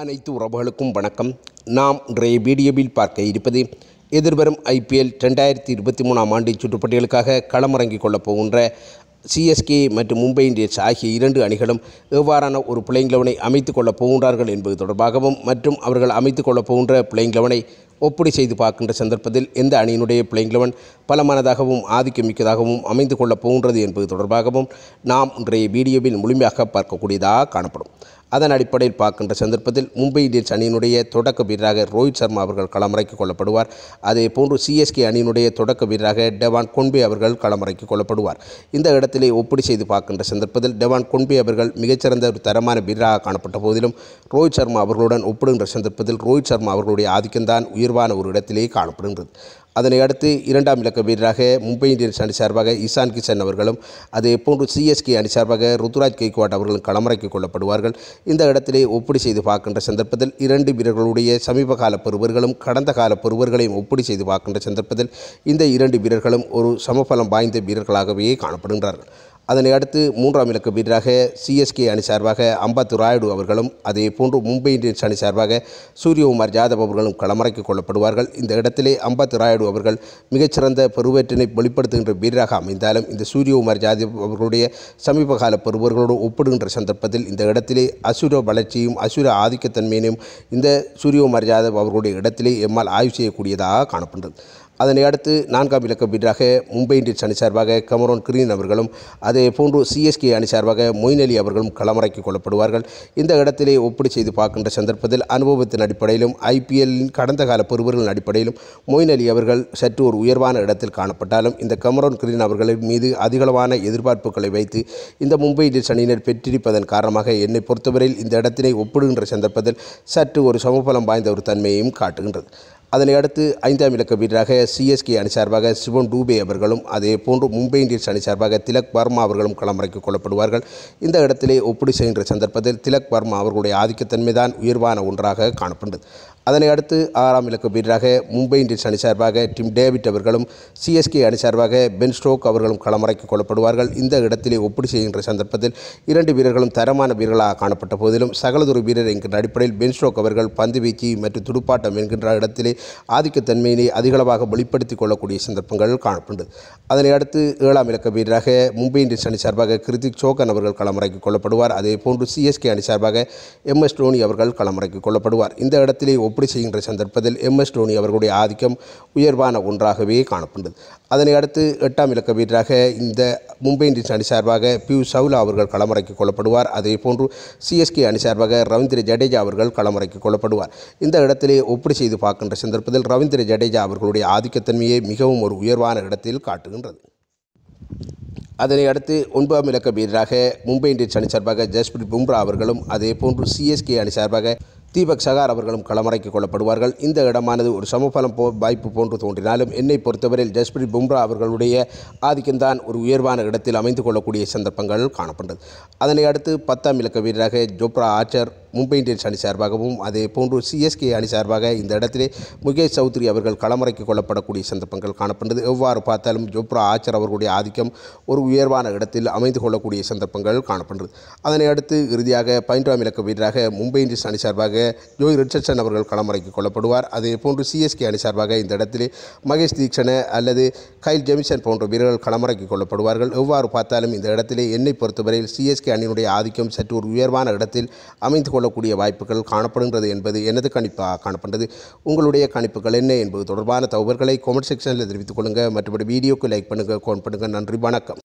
அனைத்து உறவுகளுக்கும் வணக்கம் நாம் இன்றைய வீடியோவில் பார்க்க இருப்பது எதிர்வரும் ஐபிஎல் ரெண்டாயிரத்தி இருபத்தி மூணாம் ஆண்டு சுற்றுப்பட்டியலுக்காக களமிறங்கிக் கொள்ளப் போகின்ற சிஎஸ்கே மற்றும் மும்பை இந்தியன்ஸ் ஆகிய இரண்டு அணிகளும் எவ்வாறான ஒரு பிளேயிங் லெவனை அமைத்துக் கொள்ளப் போகின்றார்கள் என்பது தொடர்பாகவும் மற்றும் அவர்கள் அமைத்துக் கொள்ளப் போகின்ற பிளேயிங் லெவனை ஒப்படி செய்து பார்க்கின்ற சந்தர்ப்பத்தில் எந்த அணியினுடைய பிளேயிங் லெவன் பலமானதாகவும் ஆதிக்கமிக்கதாகவும் அமைந்து கொள்ளப் போகின்றது என்பது தொடர்பாகவும் நாம் இன்றைய வீடியோவில் முழுமையாக பார்க்கக்கூடியதாக காணப்படும் அதன் அடிப்படையில் பார்க்கின்ற சந்தர்ப்பத்தில் மும்பை இந்தியன்ஸ் அணியினுடைய தொடக்க வீரராக ரோஹித் சர்மா அவர்கள் களமிறக்கி கொள்ளப்படுவார் அதே போன்று சிஎஸ்கே அணியினுடைய தொடக்க வீரராக டெவான் கொன்பே அவர்கள் களமிறக்கி கொள்ளப்படுவார் இந்த இடத்திலே ஒப்பீடு செய்து பார்க்கின்ற சந்தர்ப்பத்தில் டெவான் கொன்பே அவர்கள் மிகச்சிறந்த ஒரு தரமான வீரராக காணப்பட்ட போதிலும் ரோஹித் சர்மா அவர்களுடன் ஒப்பிடுகின்ற சந்தர்ப்பத்தில் ரோஹித் சர்மா அவர்களுடைய ஆதிக்கம்தான் உயர்வான ஒரு இடத்திலேயே காணப்படுகின்றது அதனை அடுத்து இரண்டாம் இலக்க வீரராக மும்பை இந்தியன்ஸ் அணி சார்பாக இசான் கிஷன் அவர்களும் அதே போன்று சிஎஸ்கே அணி சார்பாக ருத்துராஜ் கெய்க்வாட் அவர்களும் களமிறக்கி கொள்ளப்படுவார்கள் இந்த இடத்திலே ஒப்படி செய்து பார்க்கின்ற சந்தர்ப்பத்தில் இரண்டு வீரர்களுடைய சமீப கால பெறுவர்களும் கடந்த கால பெறுவர்களையும் ஒப்படி செய்து பார்க்கின்ற சந்தர்ப்பத்தில் இந்த இரண்டு வீரர்களும் ஒரு சமபலம் வாய்ந்த வீரர்களாகவே காணப்படுகிறார்கள் அதனை அடுத்து மூன்றாம் இலக்கு வீரராக சிஎஸ்கே அணி சார்பாக அம்பாத்து ராயுடு அவர்களும் அதே போன்று மும்பை இந்தியன்ஸ் அணி சார்பாக சூரியகுமார் ஜாதவ் அவர்களும் களமிறக்கிக் கொள்ளப்படுவார்கள் இந்த இடத்திலே அம்பாத்து ராயுடு அவர்கள் மிகச்சிறந்த பெருவேற்றினை வெளிப்படுத்துகின்ற வீரராக அமைந்தாலும் இந்த சூரியகுமார் ஜாதவ் அவர்களுடைய சமீபகால பெறுவர்களோடு ஒப்பிடுகின்ற சந்தர்ப்பத்தில் இந்த இடத்திலே அசுர வளர்ச்சியும் அசுர ஆதிக்கத்தன்மையினையும் இந்த சூரியகுமார் ஜாதவ் அவர்களுடைய இடத்திலே எம்மால் ஆய்வு செய்யக்கூடியதாக காணப்படுகிறது அதனை அடுத்து நான்காம் இலக்கம் வீரராக மும்பை இந்தியன்ஸ் அணி சார்பாக கமரோன் கிரீன் அவர்களும் அதே போன்று சிஎஸ்கே அணி சார்பாக மொயின் அலி அவர்களும் களமிறக்கிக் கொள்ளப்படுவார்கள் இந்த இடத்திலே ஒப்பிடி செய்து பார்க்கின்ற சந்தர்ப்பத்தில் அனுபவத்தின் அடிப்படையிலும் ஐபிஎல்லின் கடந்த கால பெறுவர்களின் அடிப்படையிலும் மொயின் அலி அவர்கள் சற்று ஒரு உயர்வான இடத்தில் காணப்பட்டாலும் இந்த கமரோன் கிரீன் அவர்களின் மீது அதிகளவான எதிர்பார்ப்புகளை வைத்து இந்த மும்பை இந்தியன்ஸ் அணியினர் பெற்றிருப்பதன் காரணமாக என்னை பொறுத்தவரையில் இந்த இடத்தினை ஒப்பிடுகின்ற சந்தர்ப்பத்தில் சற்று ஒரு சமபலம் வாய்ந்த ஒரு தன்மையையும் காட்டுகின்றது அதனை அடுத்து ஐந்தாம் இலக்க வீரராக சிஎஸ்கே அணி சார்பாக சிவன் டூபே அவர்களும் அதே போன்று மும்பை இந்தியன்ஸ் அணி சார்பாக திலக் வர்மா அவர்களும் களமிறக்கிக் கொள்ளப்படுவார்கள் இந்த இடத்திலே ஒப்பிடு செய்கின்ற சந்தர்ப்பத்தில் திலக் வர்மா அவர்களுடைய ஆதிக்கத்தன்மைதான் உயர்வான ஒன்றாக காணப்படுது அதனை அடுத்து ஆறாம் இலக்க வீரராக மும்பை இந்தியன்ஸ் அணி சார்பாக டிம் டேவிட் அவர்களும் சிஎஸ்கே அணி சார்பாக பென் ஸ்ட்ரோக் அவர்களும் களமிறக்கிக் கொள்ளப்படுவார்கள் இந்த இடத்திலே ஒப்பிடு செய்கின்ற சந்தர்ப்பத்தில் இரண்டு வீரர்களும் தரமான வீரர்களாக காணப்பட்ட போதிலும் சகலதொரு வீரர் என்கின்ற அடிப்படையில் பென் ஸ்டோக் அவர்கள் பந்து வீச்சி மற்றும் துடுப்பாட்டம் என்கின்ற இடத்திலே ஆதிக்கத்தன்மையினை அதிகளவாக வெளிப்படுத்திக் கொள்ளக்கூடிய சந்தர்ப்பங்கள் காணப்படுகிறது அதனை அடுத்து ஏழாம் இலக்க வீரராக மும்பை இந்தியன்ஸ் அணி சார்பாக கிருத்திக் சோகன் அவர்கள் களமிறக்கி கொள்ளப்படுவார் அதே போன்று சிஎஸ்கே அணி சார்பாக எம் எஸ் டோனி அவர்கள் களமிறக்கி கொள்ளப்படுவார் இந்த இடத்திலே ஒப்படி செய்கின்ற சந்தர்ப்பத்தில் எம் எஸ் டோனி அவர்களுடைய ஆதிக்கம் உயர்வான ஒன்றாகவே காணப்படுகிறது அதனை அடுத்து எட்டாம் இலக்க வீரராக இந்த மும்பை இந்தியன்ஸ் அணி சார்பாக பியூ சவுலா அவர்கள் களமிறக்கிக் கொள்ளப்படுவார் அதே போன்று சிஎஸ்கே அணி சார்பாக ரவீந்திர ஜடேஜா அவர்கள் களமிறக்கிக் கொள்ளப்படுவார் இந்த இடத்திலே ஒப்படி செய்து பார்க்கின்ற சந்தர்ப்பத்தில் ரவீந்திர ஜடேஜா அவர்களுடைய ஆதிக்கத்தன்மையை மிகவும் ஒரு உயர்வான இடத்தில் காட்டுகின்றது அதனை அடுத்து ஒன்பதாம் இலக்க வீரராக மும்பை இந்தியன்ஸ் அணி சார்பாக ஜஸ்பிரித் பும்ரா அவர்களும் அதே போன்று சிஎஸ்கே அணி சார்பாக தீபக் சகார் அவர்களும் களமறைக்கு கொள்ளப்படுவார்கள் இந்த இடமானது ஒரு சமபலம் போ வாய்ப்பு போன்று தோன்றினாலும் என்னை பொறுத்தவரையில் ஜஸ்பிரீத் பும்ரா அவர்களுடைய ஆதிக்கம்தான் ஒரு உயர்வான இடத்தில் அமைந்து கொள்ளக்கூடிய சந்தர்ப்பங்கள் காணப்பட்டது அதனை அடுத்து பத்தாம் இலக்க வீரராக ஜோப்ரா ஆச்சர் மும்பை இந்தியன்ஸ் அணி சார்பாகவும் அதே போன்று சிஎஸ்கே அணி சார்பாக இந்த இடத்திலே முகேஷ் சௌத்ரி அவர்கள் களமிறக்கி கொள்ளப்படக்கூடிய சந்தர்ப்பங்கள் காணப்படுகிறது எவ்வாறு பார்த்தாலும் ஜோப்ரா ஆச்சர் அவர்களுடைய ஆதிக்கம் ஒரு உயர்வான இடத்தில் அமைந்து கொள்ளக்கூடிய சந்தர்ப்பங்கள் காணப்படுகிறது அதனை அடுத்து இறுதியாக பதினெட்டாம் இலக்க வீரராக மும்பை இந்தியன்ஸ் அணி சார்பாக ஜோய் ரிச்சர்சன் அவர்கள் களமிறக்கி கொள்ளப்படுவார் அதே போன்று சிஎஸ்கே அணி சார்பாக இந்த இடத்திலே மகேஷ் தீக்ஷண அல்லது கைல் ஜெமிசன் போன்ற வீரர்கள் களமிறக்கி கொள்ளப்படுவார்கள் எவ்வாறு பார்த்தாலும் இந்த இடத்திலே என்னை பொறுத்தவரையில் சிஎஸ்கே அணியினுடைய ஆதிக்கம் சற்று ஒரு உயர்வான இடத்தில் அமைந்து கொள்ளக்கூடிய வாய்ப்புகள் காணப்படுகிறது என்பது எனது கணிப்பாக காணப்படுகிறது உங்களுடைய கணிப்புகள் என்ன என்பது தொடர்பான தகவல்களை கமெண்ட் செக்ஷனில் தெரிவித்துக் கொள்ளுங்கள் மற்றபடி வீடியோக்கு லைக் பண்ணுங்கள் கோன் பண்ணுங்கள் நன்றி வணக்கம்